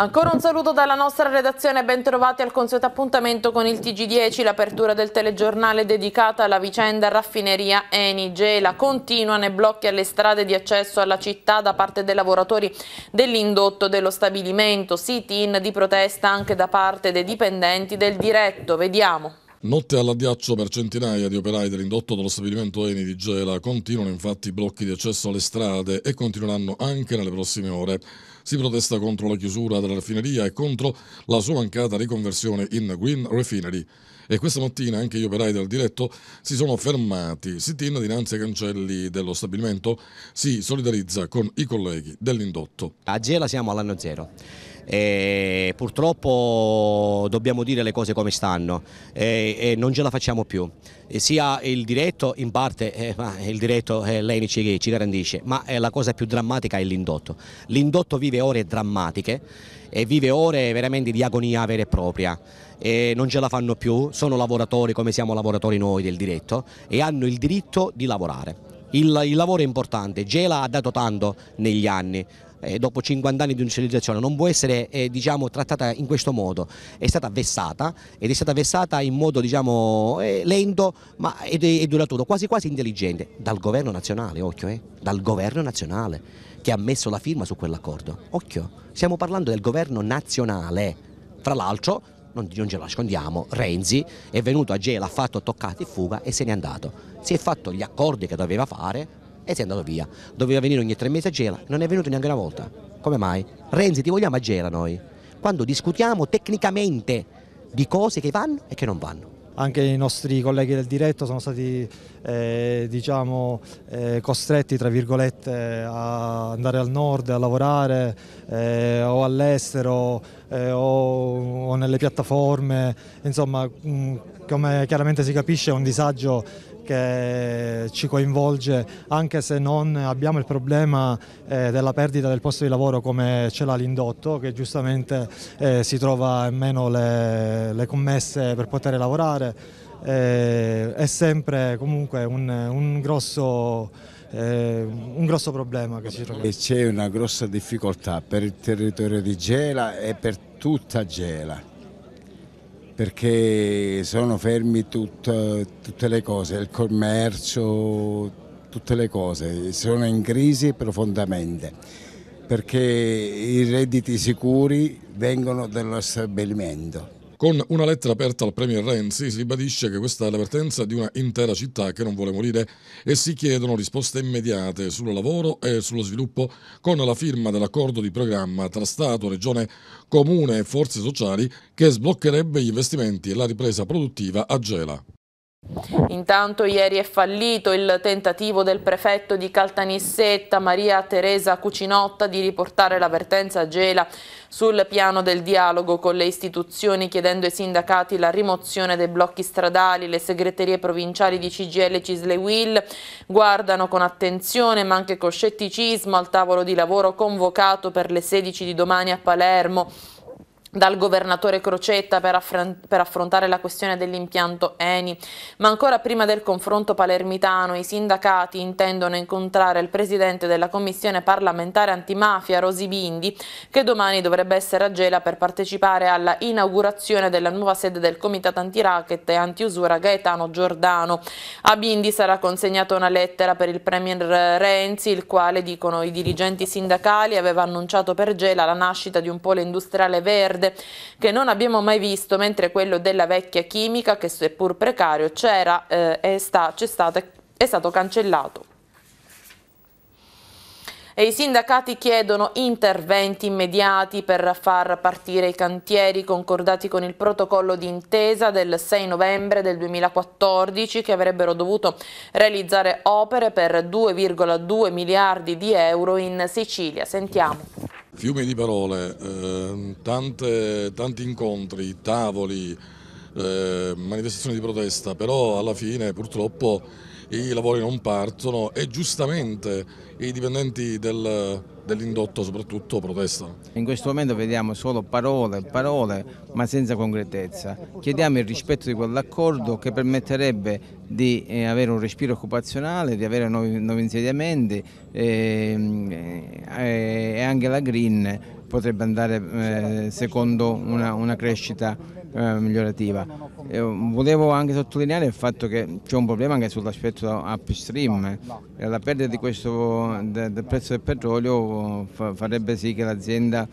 Ancora un saluto dalla nostra redazione, bentrovati al consueto appuntamento con il TG10, l'apertura del telegiornale dedicata alla vicenda raffineria Eni Gela. Continuano i blocchi alle strade di accesso alla città da parte dei lavoratori dell'indotto dello stabilimento, sit-in di protesta anche da parte dei dipendenti del diretto. Vediamo. Notte all'addiaccio per centinaia di operai dell'indotto dello stabilimento Eni di Gela. Continuano infatti i blocchi di accesso alle strade e continueranno anche nelle prossime ore. Si protesta contro la chiusura della raffineria e contro la sua mancata riconversione in Green Refinery. E questa mattina anche gli operai del diretto si sono fermati. Sitin dinanzi ai cancelli dello stabilimento si solidarizza con i colleghi dell'indotto. A Gela siamo all'anno zero e purtroppo dobbiamo dire le cose come stanno e, e non ce la facciamo più. E sia il diretto in parte, eh, il diretto eh, lei ci, ci garantisce, ma eh, la cosa più drammatica è l'indotto. L'indotto vive ore drammatiche e vive ore veramente di agonia vera e propria. E non ce la fanno più, sono lavoratori come siamo lavoratori noi del diretto e hanno il diritto di lavorare. Il, il, lavoro è importante, Gela ha dato tanto negli anni, eh, dopo 50 anni di industrializzazione non può essere eh, diciamo, trattata in questo modo, è stata vessata ed è stata vessata in modo diciamo, eh, lento ma ed, e duraturo, quasi quasi intelligente, dal governo nazionale, occhio, eh. dal governo nazionale che ha messo la firma su quell'accordo, occhio, stiamo parlando del governo nazionale, fra l'altro non, non ce la nascondiamo, Renzi è venuto a Gela, ha fatto toccati fuga e se n'è andato, si è fatto gli accordi che doveva fare e si è andato via. Doveva venire ogni tre mesi a Gela, non è venuto neanche una volta. Come mai? Renzi, ti vogliamo a Gela noi? Quando discutiamo tecnicamente di cose che vanno e che non vanno anche i nostri colleghi del diretto sono stati eh, diciamo, eh, costretti a andare al nord a lavorare eh, o all'estero eh, o, o, nelle piattaforme, insomma mh, mm, come chiaramente si capisce è un disagio che ci coinvolge anche se non abbiamo il problema eh, della perdita del posto di lavoro come ce l'ha l'indotto che giustamente eh, si trova meno le, le commesse per poter lavorare. Eh, è sempre comunque un, un grosso eh, un grosso problema che ci troviamo. E c'è una grossa difficoltà per il territorio di Gela e per tutta Gela perché sono fermi tut, tutte le cose, il commercio, tutte le cose, sono in crisi profondamente perché i redditi sicuri vengono dallo stabilimento. Con una lettera aperta al Premier Renzi si ribadisce che questa è la vertenza di una intera città che non vuole morire e si chiedono risposte immediate sul lavoro e sullo sviluppo con la firma dell'accordo di programma tra Stato, Regione, Comune e forze sociali che sbloccherebbe gli investimenti e la ripresa produttiva a Gela. Intanto ieri è fallito il tentativo del prefetto di Caltanissetta Maria Teresa Cucinotta di riportare la vertenza a Gela sul piano del dialogo con le istituzioni chiedendo ai sindacati la rimozione dei blocchi stradali. Le segreterie provinciali di CGL e Cisle Will guardano con attenzione ma anche con scetticismo al tavolo di lavoro convocato per le 16 di domani a Palermo dal governatore Crocetta per, per, affrontare la questione dell'impianto Eni, ma ancora prima del confronto palermitano i sindacati intendono incontrare il presidente della commissione parlamentare antimafia Rosi Bindi che domani dovrebbe essere a Gela per partecipare alla inaugurazione della nuova sede del comitato antiracket e antiusura Gaetano Giordano. A Bindi sarà consegnata una lettera per il premier Renzi il quale dicono i dirigenti sindacali aveva annunciato per Gela la nascita di un polo industriale verde verde che non abbiamo mai visto, mentre quello della vecchia chimica che seppur precario c'era eh, e sta, è stato cancellato. E I sindacati chiedono interventi immediati per far partire i cantieri concordati con il protocollo di intesa del 6 novembre del 2014 che avrebbero dovuto realizzare opere per 2,2 miliardi di euro in Sicilia. Sentiamo. Fiumi di parole, eh, tante, tanti incontri, tavoli, eh, manifestazioni di protesta, però alla fine purtroppo i lavori non partono e giustamente i dipendenti del, dell'indotto soprattutto protestano. In questo momento vediamo solo parole, parole, ma senza concretezza. Chiediamo il rispetto di quell'accordo che permetterebbe di eh, avere un respiro occupazionale, di avere nuovi, nuovi insediamenti e, ehm, eh, e, anche la green potrebbe andare eh, secondo una, una crescita eh, migliorativa. Eh, volevo anche sottolineare il fatto che c'è un problema anche sull'aspetto upstream, eh. la perdita di questo, de, del prezzo del petrolio eh, fa, farebbe sì che l'azienda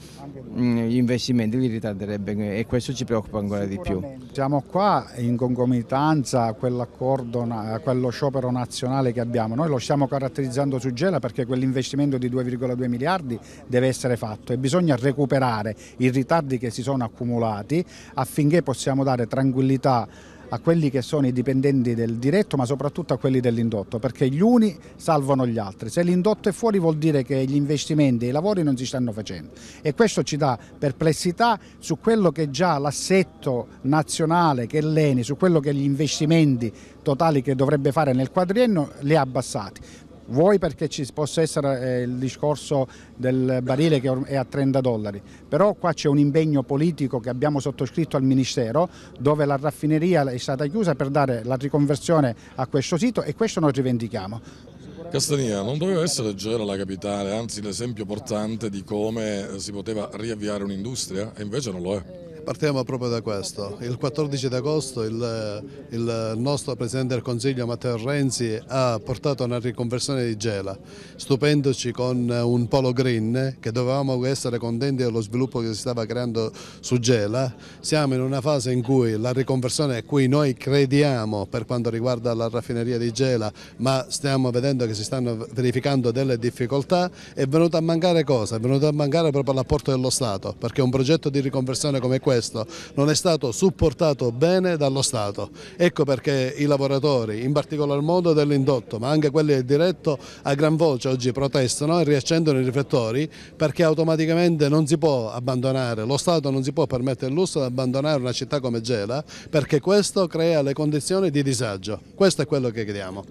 mm, gli investimenti li ritarderebbe e questo ci preoccupa ancora di più. Siamo qua in concomitanza a quell'accordo, a quello sciopero nazionale che abbiamo, noi lo stiamo caratterizzando su Gela perché quell'investimento di 2,2 miliardi deve essere fatto e bisogna recuperare i ritardi che si sono accumulati affinché affinché possiamo dare tranquillità a quelli che sono i dipendenti del diretto ma soprattutto a quelli dell'indotto perché gli uni salvano gli altri. Se l'indotto è fuori vuol dire che gli investimenti e i lavori non si stanno facendo e questo ci dà perplessità su quello che è già l'assetto nazionale che è l'ENI, su quello che gli investimenti totali che dovrebbe fare nel quadriennio li ha abbassati vuoi perché ci possa essere eh, il discorso del barile che è a 30 dollari, però qua c'è un impegno politico che abbiamo sottoscritto al Ministero dove la raffineria è stata chiusa per dare la riconversione a questo sito e questo noi rivendichiamo. Castania non doveva essere Gela la capitale, anzi l'esempio portante di come si poteva riavviare un'industria e invece non lo è. Partiamo proprio da questo. Il 14 d'agosto il, il, nostro Presidente del Consiglio Matteo Renzi ha portato una riconversione di Gela, stupendoci con un polo green che dovevamo essere contenti dello sviluppo che si stava creando su Gela. Siamo in una fase in cui la riconversione a cui noi crediamo per quanto riguarda la raffineria di Gela, ma stiamo vedendo che si stanno verificando delle difficoltà, è venuto a mancare cosa? È venuto a mancare proprio l'apporto dello Stato, perché un progetto di riconversione come questo questo non è stato supportato bene dallo Stato. Ecco perché i lavoratori, in particolar modo dell'indotto, ma anche quelli del diretto, a gran voce oggi protestano e riaccendono i riflettori perché automaticamente non si può abbandonare, lo Stato non si può permettere il lusso di abbandonare una città come Gela perché questo crea le condizioni di disagio. Questo è quello che chiediamo.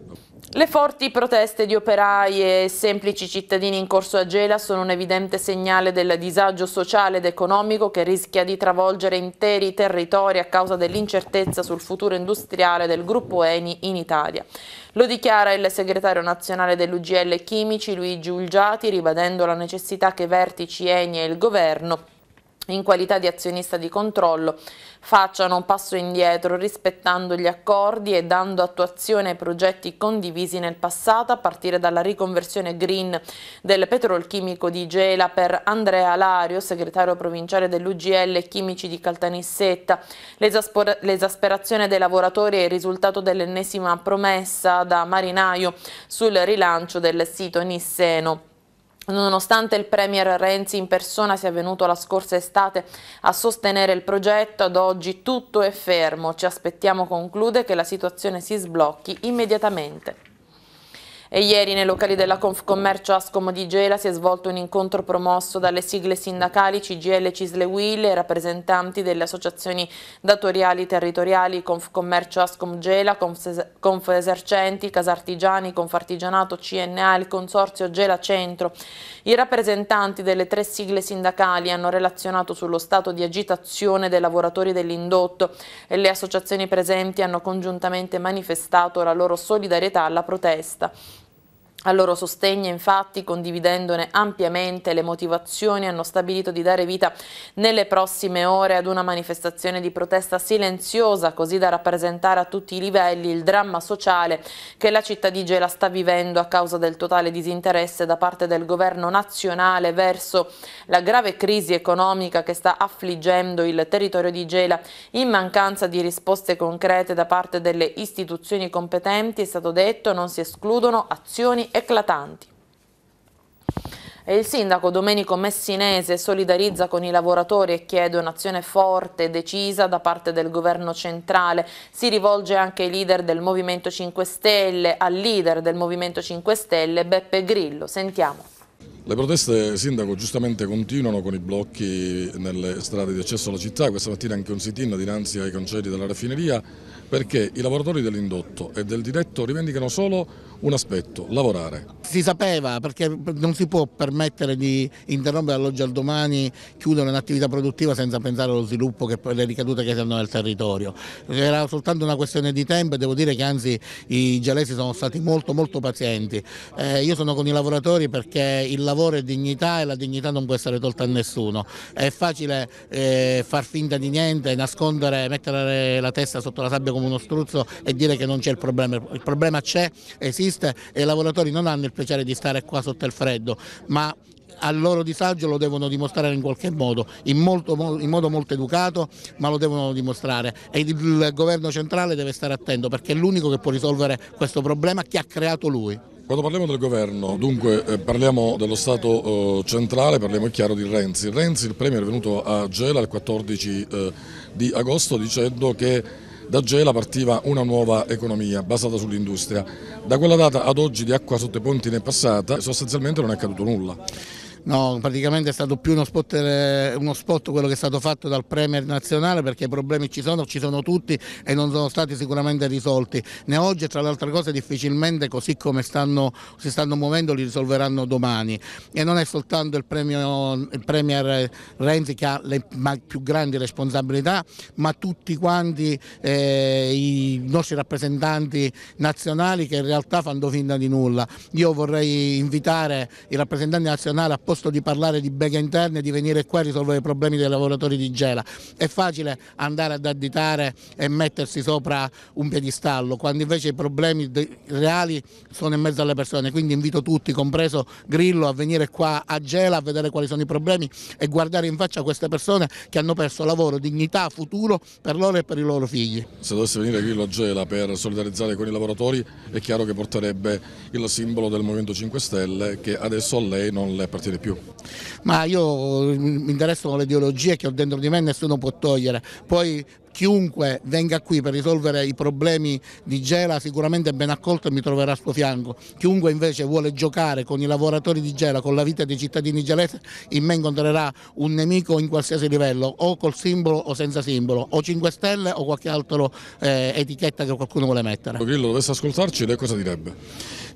Le forti proteste di operai e semplici cittadini in corso a Gela sono un evidente segnale del disagio sociale ed economico che rischia di travolgere travolgere interi territori a causa dell'incertezza sul futuro industriale del gruppo Eni in Italia. Lo dichiara il segretario nazionale dell'UGL Chimici Luigi Ulgiati, ribadendo la necessità che vertici Eni e il governo in qualità di azionista di controllo facciano un passo indietro rispettando gli accordi e dando attuazione ai progetti condivisi nel passato a partire dalla riconversione green del petrolchimico di Gela per Andrea Lario, segretario provinciale dell'UGL Chimici di Caltanissetta, l'esasperazione dei lavoratori è il risultato dell'ennesima promessa da marinaio sul rilancio del sito Nisseno. Nonostante il Premier Renzi in persona sia venuto la scorsa estate a sostenere il progetto, ad oggi tutto è fermo. Ci aspettiamo, conclude, che la situazione si sblocchi immediatamente. E ieri nei locali della Confcommercio Ascomo di Gela si è svolto un incontro promosso dalle sigle sindacali CGL Cisle Will e rappresentanti delle associazioni datoriali territoriali Confcommercio Ascom Gela, Confesercenti, Casartigiani, Confartigianato CNA, il Consorzio Gela Centro. I rappresentanti delle tre sigle sindacali hanno relazionato sullo stato di agitazione dei lavoratori dell'indotto e le associazioni presenti hanno congiuntamente manifestato la loro solidarietà alla protesta. Al loro sostegno, infatti, condividendone ampiamente le motivazioni, hanno stabilito di dare vita nelle prossime ore ad una manifestazione di protesta silenziosa, così da rappresentare a tutti i livelli il dramma sociale che la città di Gela sta vivendo a causa del totale disinteresse da parte del governo nazionale verso la grave crisi economica che sta affliggendo il territorio di Gela. In mancanza di risposte concrete da parte delle istituzioni competenti, è stato detto, non si escludono azioni eclatanti. E il sindaco Domenico Messinese solidarizza con i lavoratori e chiede un'azione forte e decisa da parte del governo centrale. Si rivolge anche ai leader del Movimento 5 Stelle, al leader del Movimento 5 Stelle Beppe Grillo. Sentiamo. Le proteste, Sindaco, giustamente continuano con i blocchi nelle strade di accesso alla città, questa mattina anche un sit-in dinanzi ai concerti della raffineria perché i lavoratori dell'indotto e del diretto rivendicano solo un aspetto, lavorare. Si sapeva perché non si può permettere di interrompere dall'oggi al domani, chiudere un'attività produttiva senza pensare allo sviluppo e alle ricadute che si hanno nel territorio. Era soltanto una questione di tempo e devo dire che anzi i gelesi sono stati molto molto pazienti. Eh, io sono con i lavoratori perché il lavoro è dignità e la dignità non può essere tolta a nessuno. È facile eh, far finta di niente, nascondere, mettere la testa sotto la sabbia come uno struzzo e dire che non c'è il problema. Il problema c'è, esiste e i lavoratori non hanno il piacere di stare qua sotto il freddo, ma al loro disagio lo devono dimostrare in qualche modo, in, molto, in, modo molto educato, ma lo devono dimostrare e il governo centrale deve stare attento perché è l'unico che può risolvere questo problema che ha creato lui. Quando parliamo del governo, dunque eh, parliamo dello Stato eh, centrale, parliamo è chiaro di Renzi. Renzi, il Premier è venuto a Gela il 14 eh, di agosto dicendo che da Gela partiva una nuova economia basata sull'industria. Da quella data ad oggi di acqua sotto i ponti ne è passata e sostanzialmente non è accaduto nulla. No, praticamente è stato più uno spot, eh, uno spot, quello che è stato fatto dal Premier nazionale perché i problemi ci sono, ci sono tutti e non sono stati sicuramente risolti. Ne oggi, tra le altre cose, difficilmente così come stanno, si stanno muovendo li risolveranno domani. E non è soltanto il, premio, il Premier Renzi che ha le più grandi responsabilità, ma tutti quanti eh, i nostri rappresentanti nazionali che in realtà fanno finta di nulla. Io vorrei invitare i rappresentanti nazionali a poter costo di parlare di beghe interne e di venire qua a risolvere i problemi dei lavoratori di Gela. È facile andare ad additare e mettersi sopra un piedistallo, quando invece i problemi reali sono in mezzo alle persone. Quindi invito tutti, compreso Grillo, a venire qua a Gela a vedere quali sono i problemi e guardare in faccia queste persone che hanno perso lavoro, dignità, futuro per loro e per i loro figli. Se dovesse venire Grillo a Gela per solidarizzare con i lavoratori è chiaro che porterebbe il simbolo del Movimento 5 Stelle che adesso a lei non le appartiene più più? Ma io mm, mi interessano le ideologie che ho dentro di me e nessuno può togliere. Poi chiunque venga qui per risolvere i problemi di Gela sicuramente è ben accolto e mi troverà a suo fianco. Chiunque invece vuole giocare con i lavoratori di Gela, con la vita dei cittadini gelesi, in me incontrerà un nemico in qualsiasi livello, o col simbolo o senza simbolo, o 5 Stelle o qualche altra eh, etichetta che qualcuno vuole mettere. Grillo dovesse ascoltarci, lei cosa direbbe?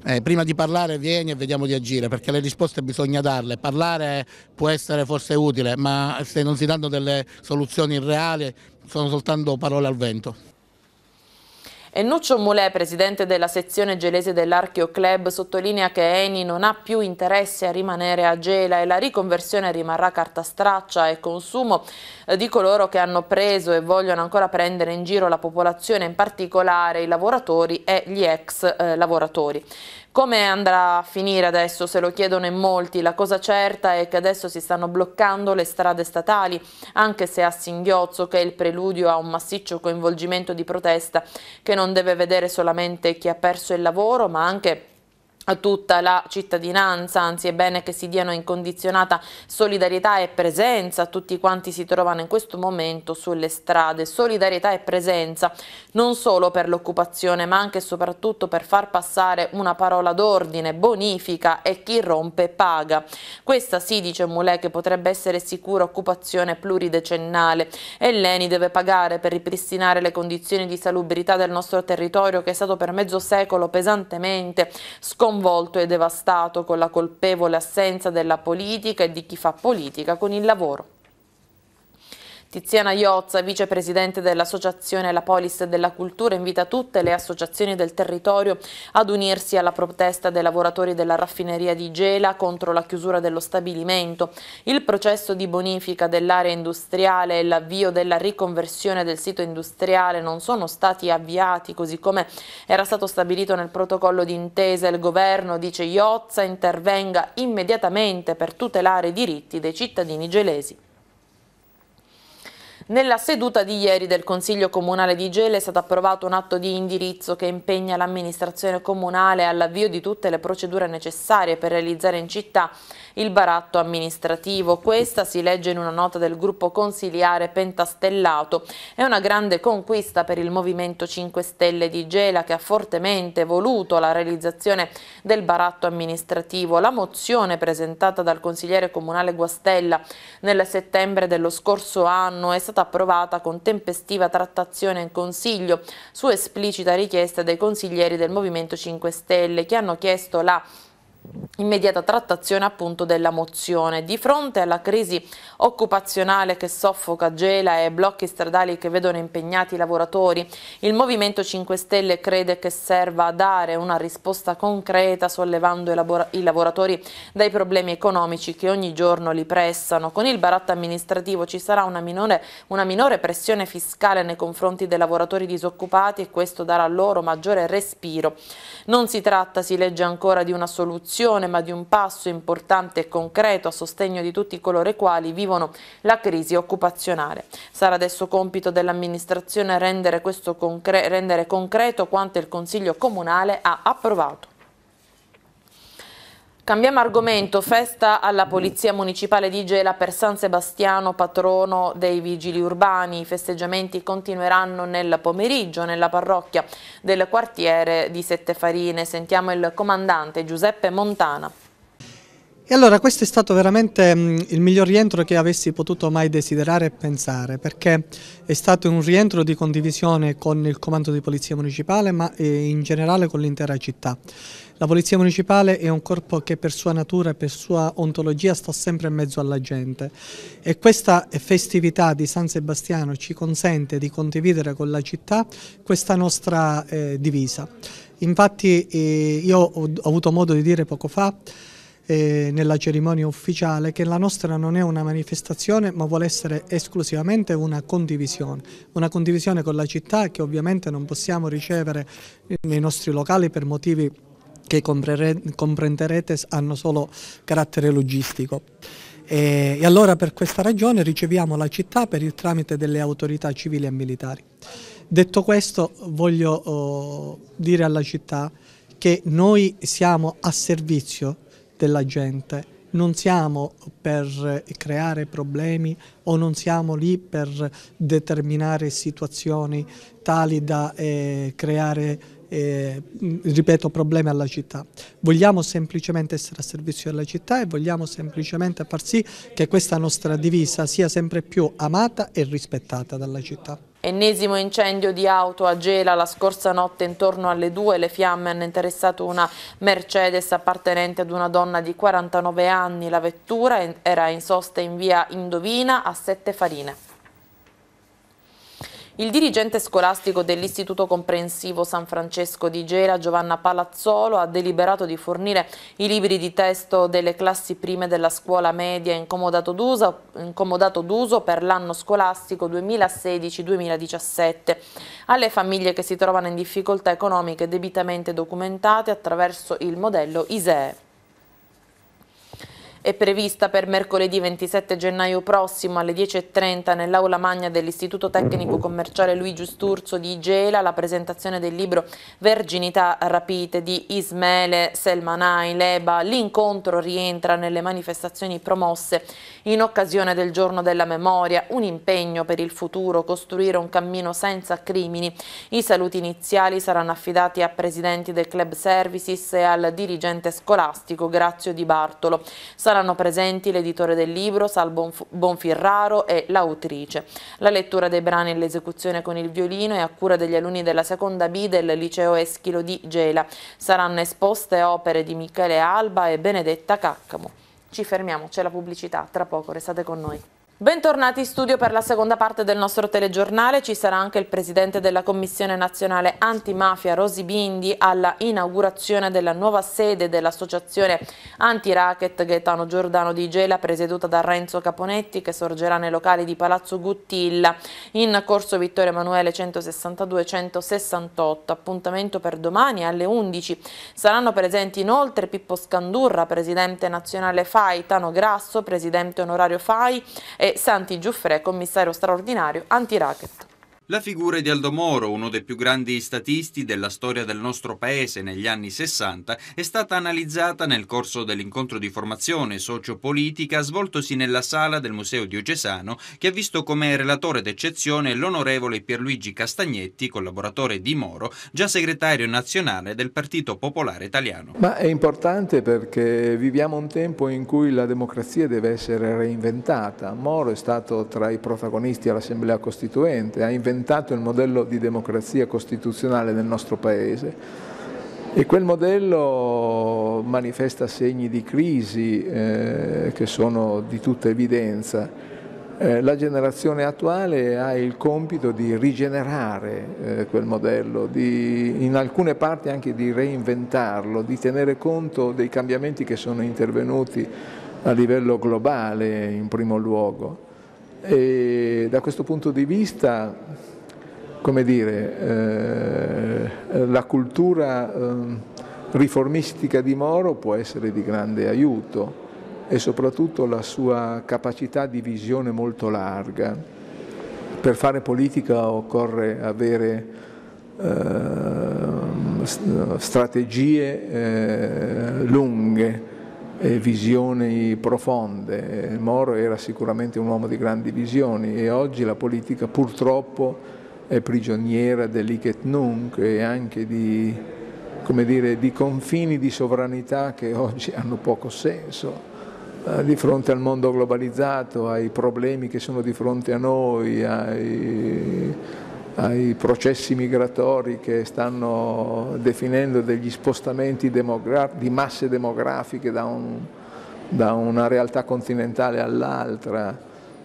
Eh, prima di parlare vieni e vediamo di agire, perché le risposte bisogna darle. Parlare può essere forse utile, ma se non si danno delle soluzioni reali sono soltanto parole al vento. E Nuccio Mulè, presidente della sezione gelese dell'Archeo Club, sottolinea che Eni non ha più interesse a rimanere a Gela e la riconversione rimarrà carta straccia e consumo eh, di coloro che hanno preso e vogliono ancora prendere in giro la popolazione, in particolare i lavoratori e gli ex eh, lavoratori. Come andrà a finire adesso? Se lo chiedono in molti. La cosa certa è che adesso si stanno bloccando le strade statali, anche se a singhiozzo che è il preludio a un massiccio coinvolgimento di protesta che non deve vedere solamente chi ha perso il lavoro, ma anche a tutta la cittadinanza, anzi è bene che si diano incondizionata solidarietà e presenza a tutti quanti si trovano in questo momento sulle strade, solidarietà e presenza non solo per l'occupazione ma anche e soprattutto per far passare una parola d'ordine, bonifica e chi rompe paga. Questa sì, dice Mulè che potrebbe essere sicura occupazione pluridecennale e l'ENI deve pagare per ripristinare le condizioni di salubrità del nostro territorio che è stato per mezzo secolo pesantemente scomposto sconvolto e devastato con la colpevole assenza della politica e di chi fa politica con il lavoro. Tiziana Iozza, vicepresidente dell'Associazione La Polis della Cultura, invita tutte le associazioni del territorio ad unirsi alla protesta dei lavoratori della raffineria di Gela contro la chiusura dello stabilimento. Il processo di bonifica dell'area industriale e l'avvio della riconversione del sito industriale non sono stati avviati così come era stato stabilito nel protocollo d'intesa. Il governo, dice Iozza, intervenga immediatamente per tutelare i diritti dei cittadini gelesi. Nella seduta di ieri del Consiglio Comunale di Gela è stato approvato un atto di indirizzo che impegna l'amministrazione comunale all'avvio di tutte le procedure necessarie per realizzare in città il baratto amministrativo. Questa si legge in una nota del gruppo consiliare Pentastellato. È una grande conquista per il Movimento 5 Stelle di Gela che ha fortemente voluto la realizzazione del baratto amministrativo. La mozione presentata dal consigliere comunale Guastella nel settembre dello scorso anno è stata stata approvata con tempestiva trattazione in Consiglio su esplicita richiesta dei consiglieri del Movimento 5 Stelle che hanno chiesto la immediata trattazione appunto della mozione. Di fronte alla crisi occupazionale che soffoca, gela e blocchi stradali che vedono impegnati i lavoratori, il Movimento 5 Stelle crede che serva a dare una risposta concreta sollevando i lavoratori dai problemi economici che ogni giorno li pressano. Con il baratto amministrativo ci sarà una minore, una minore pressione fiscale nei confronti dei lavoratori disoccupati e questo darà loro maggiore respiro. Non si tratta, si legge ancora, di una soluzione soluzione ma di un passo importante e concreto a sostegno di tutti coloro i quali vivono la crisi occupazionale. Sarà adesso compito dell'amministrazione rendere, concre rendere concreto quanto il Consiglio Comunale ha approvato. Cambiamo argomento, festa alla Polizia Municipale di Gela per San Sebastiano, patrono dei vigili urbani. I festeggiamenti continueranno nel pomeriggio nella parrocchia del quartiere di Sette Farine. Sentiamo il comandante Giuseppe Montana. E allora questo è stato veramente mm, il miglior rientro che avessi potuto mai desiderare e pensare, perché è stato un rientro di condivisione con il comando di polizia municipale, ma eh, in generale con l'intera città. La polizia municipale è un corpo che per sua natura e per sua ontologia sta sempre in mezzo alla gente e questa festività di San Sebastiano ci consente di condividere con la città questa nostra eh, divisa. Infatti eh, io ho avuto modo di dire poco fa eh, nella cerimonia ufficiale che la nostra non è una manifestazione ma vuole essere esclusivamente una condivisione, una condivisione con la città che ovviamente non possiamo ricevere eh, nei nostri locali per motivi che comprenderete hanno solo carattere logistico. E allora per questa ragione riceviamo la città per il tramite delle autorità civili e militari. Detto questo voglio oh, dire alla città che noi siamo a servizio della gente. Non siamo per creare problemi o non siamo lì per determinare situazioni tali da eh, creare eh, ripeto, problemi alla città. Vogliamo semplicemente essere a servizio della città e vogliamo semplicemente far sì che questa nostra divisa sia sempre più amata e rispettata dalla città. Ennesimo incendio di auto a Gela la scorsa notte intorno alle 2 le fiamme hanno interessato una Mercedes appartenente ad una donna di 49 anni. La vettura era in sosta in via Indovina a Sette Farine. Il dirigente scolastico dell'Istituto Comprensivo San Francesco di Gela, Giovanna Palazzolo, ha deliberato di fornire i libri di testo delle classi prime della scuola media incomodato d'uso per l'anno scolastico 2016-2017 alle famiglie che si trovano in difficoltà economiche debitamente documentate attraverso il modello ISEE è prevista per mercoledì 27 gennaio prossimo alle 10.30 nell'aula magna dell'Istituto Tecnico Commerciale Luigi Sturzo di Gela la presentazione del libro Verginità rapite di Ismele Selmanai Leba. L'incontro rientra nelle manifestazioni promosse in occasione del giorno della memoria, un impegno per il futuro, costruire un cammino senza crimini. I saluti iniziali saranno affidati a presidenti del Club Services e al dirigente scolastico Grazio Di Bartolo. Sarà Saranno presenti l'editore del libro, Sal Bonfirraro e l'autrice. La lettura dei brani e l'esecuzione con il violino è a cura degli alunni della seconda B del liceo Eschilo di Gela. Saranno esposte opere di Michele Alba e Benedetta Caccamo. Ci fermiamo, c'è la pubblicità, tra poco restate con noi. Bentornati in studio per la seconda parte del nostro telegiornale, ci sarà anche il presidente della Commissione Nazionale Antimafia Rosi Bindi alla inaugurazione della nuova sede dell'associazione anti-racket Gaetano Giordano di Gela presieduta da Renzo Caponetti che sorgerà nei locali di Palazzo Guttilla in corso Vittorio Emanuele 162-168, appuntamento per domani alle 11. Saranno presenti inoltre Pippo Scandurra, presidente nazionale FAI, Tano Grasso, presidente onorario FAI e e Santi Giuffre, commissario straordinario anti-racket. La figura di Aldo Moro, uno dei più grandi statisti della storia del nostro paese negli anni 60, è stata analizzata nel corso dell'incontro di formazione sociopolitica svoltosi nella sala del Museo Diocesano, che ha visto come relatore d'eccezione l'onorevole Pierluigi Castagnetti, collaboratore di Moro, già segretario nazionale del Partito Popolare Italiano. Ma è importante perché viviamo un tempo in cui la democrazia deve essere reinventata. Moro è stato tra i protagonisti all'Assemblea Costituente, ha inventato diventato il modello di democrazia costituzionale nel nostro Paese. E quel modello manifesta segni di crisi eh, che sono di tutta evidenza. Eh, la generazione attuale ha il compito di rigenerare eh, quel modello, di, in alcune parti anche di reinventarlo, di tenere conto dei cambiamenti che sono intervenuti a livello globale in primo luogo e da questo punto di vista come dire, eh, la cultura eh, riformistica di Moro può essere di grande aiuto e soprattutto la sua capacità di visione molto larga. Per fare politica occorre avere ehm, eh, strategie lunghe, eh, visioni profonde. Moro era sicuramente un uomo di grandi visioni e oggi la politica purtroppo è prigioniera dell'iket nunc e anche di, dire, di, confini di sovranità che oggi hanno poco senso eh, di fronte al mondo globalizzato, ai problemi che sono di fronte a noi, ai ai processi migratori che stanno definendo degli spostamenti di masse demografiche da, un, da una realtà continentale all'altra,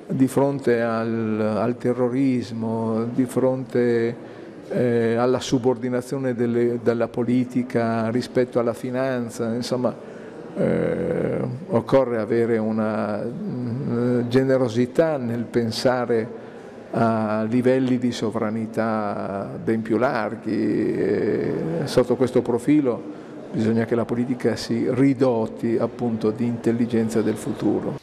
di fronte al, al, terrorismo, di fronte eh, alla subordinazione delle, della politica rispetto alla finanza, insomma eh, occorre avere una mm, generosità nel pensare a livelli di sovranità ben più larghi. E Sotto questo profilo bisogna che la politica si ridoti appunto di intelligenza del futuro.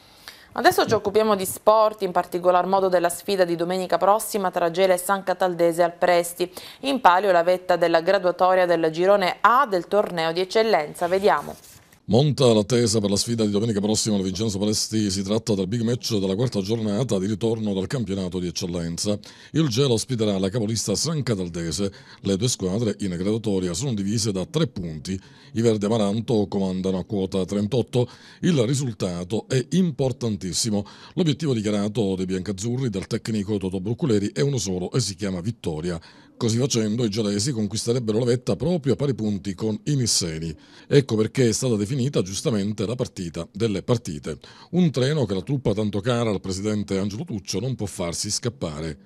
Adesso ci occupiamo di sport, in particolar modo della sfida di domenica prossima tra Gela e San Cataldese al Presti. In palio la vetta della graduatoria del girone A del torneo di eccellenza. Vediamo. Monta l'attesa per la sfida di domenica prossima alla Vincenzo Palesti. si tratta del big match della quarta giornata di ritorno dal campionato di eccellenza. Il gelo ospiterà la capolista San Cataldese, le due squadre in graduatoria sono divise da tre punti, i Verdi Amaranto comandano a quota 38, il risultato è importantissimo, l'obiettivo dichiarato dei biancazzurri del tecnico Toto Brucculeri è uno solo e si chiama vittoria Così facendo i gialesi conquisterebbero la vetta proprio a pari punti con i nisseri. Ecco perché è stata definita giustamente la partita delle partite. Un treno che la truppa tanto cara al presidente Angelo Tuccio non può farsi scappare.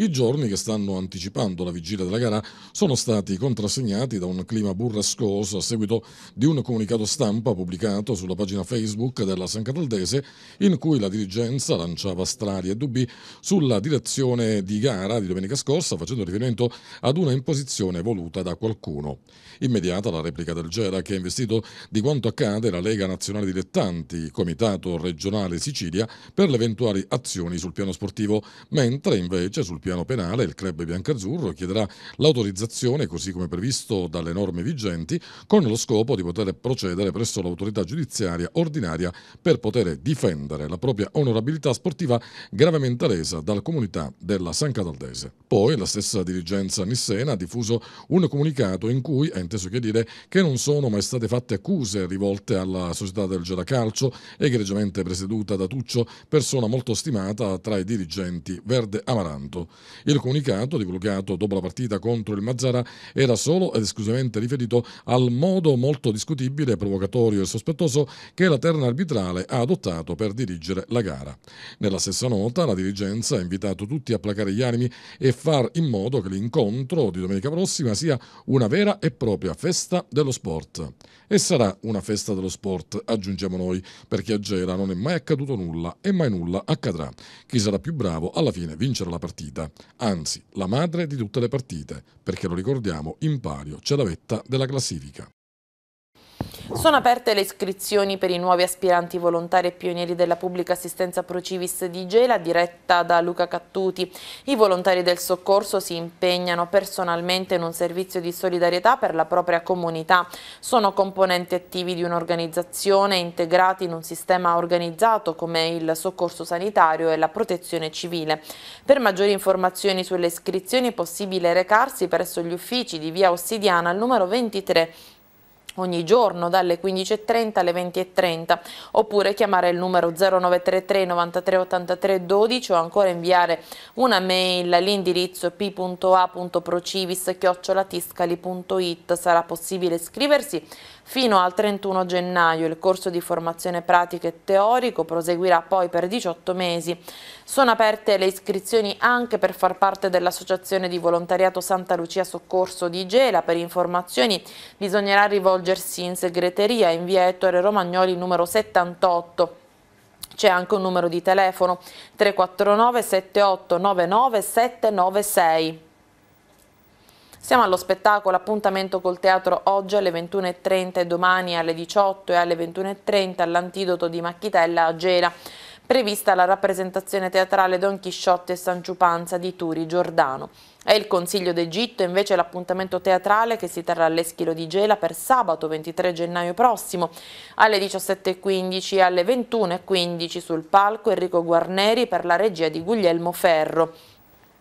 I giorni che stanno anticipando la vigilia della gara sono stati contrassegnati da un clima burrascoso a seguito di un comunicato stampa pubblicato sulla pagina Facebook della San Cataldese in cui la dirigenza lanciava strali e dubbi sulla direzione di gara di domenica scorsa facendo riferimento ad una imposizione voluta da qualcuno. Immediata la replica del Gera che ha investito di quanto accade la Lega Nazionale Dilettanti, Comitato Regionale Sicilia per le eventuali azioni sul piano sportivo, mentre invece sul piano piano penale, il club biancazzurro chiederà l'autorizzazione, così come previsto dalle norme vigenti, con lo scopo di poter procedere presso l'autorità giudiziaria ordinaria per poter difendere la propria onorabilità sportiva gravemente lesa dalla comunità della San Cataldese. Poi la stessa dirigenza nissena ha diffuso un comunicato in cui ha inteso chiarire che non sono mai state fatte accuse rivolte alla società del Geracalcio, egregiamente presieduta da Tuccio, persona molto stimata tra i dirigenti verde amaranto. Il comunicato, divulgato dopo la partita contro il Mazzara, era solo ed esclusivamente riferito al modo molto discutibile, provocatorio e sospettoso che la terna arbitrale ha adottato per dirigere la gara. Nella stessa nota la dirigenza ha invitato tutti a placare gli animi e far in modo che l'incontro di domenica prossima sia una vera e propria festa dello sport. E sarà una festa dello sport, aggiungiamo noi, perché a Gela non è mai accaduto nulla e mai nulla accadrà. Chi sarà più bravo alla fine vincerà la partita partita, anzi la madre di tutte le partite, perché lo ricordiamo in pario c'è la vetta della classifica. Sono aperte le iscrizioni per i nuovi aspiranti volontari e pionieri della pubblica assistenza Procivis di Gela diretta da Luca Cattuti. I volontari del soccorso si impegnano personalmente in un servizio di solidarietà per la propria comunità. Sono componenti attivi di un'organizzazione integrati in un sistema organizzato come il soccorso sanitario e la protezione civile. Per maggiori informazioni sulle iscrizioni è possibile recarsi presso gli uffici di via Ossidiana al numero 23 ogni giorno dalle 15.30 alle 20.30 oppure chiamare il numero 0933 93 83 12 o ancora inviare una mail all'indirizzo p.a.procivis sarà possibile iscriversi Fino al 31 gennaio il corso di formazione pratica e teorico proseguirà poi per 18 mesi. Sono aperte le iscrizioni anche per far parte dell'Associazione di Volontariato Santa Lucia Soccorso di Gela. Per informazioni bisognerà rivolgersi in segreteria in via Ettore Romagnoli numero 78 c'è anche un numero di telefono 349 78 99 796. Siamo allo spettacolo, appuntamento col teatro oggi alle 21.30 e domani alle 18 e alle 21.30 all'antidoto di Macchitella a Gela prevista la rappresentazione teatrale Don Chisciotte e Sanciupanza di Turi Giordano. È il Consiglio d'Egitto invece l'appuntamento teatrale che si terrà all'Eschilo di Gela per sabato 23 gennaio prossimo alle 17.15 e alle 21.15 sul palco Enrico Guarneri per la regia di Guglielmo Ferro.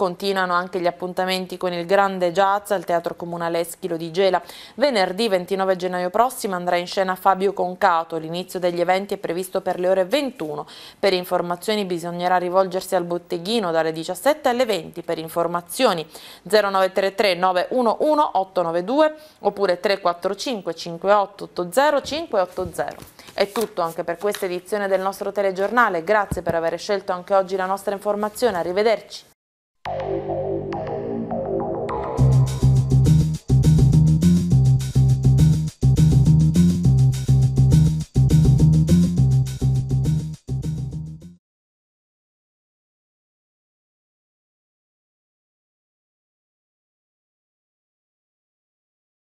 Continuano anche gli appuntamenti con il grande jazz al Teatro Comunale Eschilo di Gela. Venerdì 29 gennaio prossimo andrà in scena Fabio Concato. L'inizio degli eventi è previsto per le ore 21. Per informazioni bisognerà rivolgersi al botteghino dalle 17 alle 20. Per informazioni 0933 911 892 oppure 345 5880 580. È tutto anche per questa edizione del nostro telegiornale. Grazie per aver scelto anche oggi la nostra informazione. Arrivederci. Thank you.